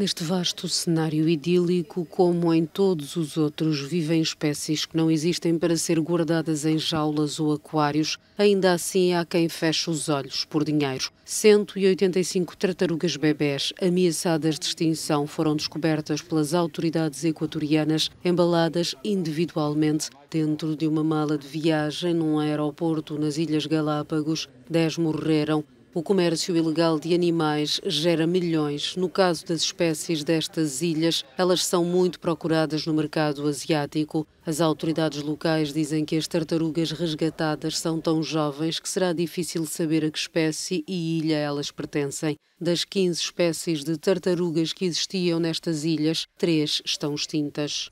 Neste vasto cenário idílico, como em todos os outros, vivem espécies que não existem para ser guardadas em jaulas ou aquários. Ainda assim, há quem feche os olhos por dinheiro. 185 tartarugas bebés ameaçadas de extinção foram descobertas pelas autoridades equatorianas, embaladas individualmente dentro de uma mala de viagem num aeroporto nas Ilhas Galápagos. Dez morreram, o comércio ilegal de animais gera milhões. No caso das espécies destas ilhas, elas são muito procuradas no mercado asiático. As autoridades locais dizem que as tartarugas resgatadas são tão jovens que será difícil saber a que espécie e ilha elas pertencem. Das 15 espécies de tartarugas que existiam nestas ilhas, três estão extintas.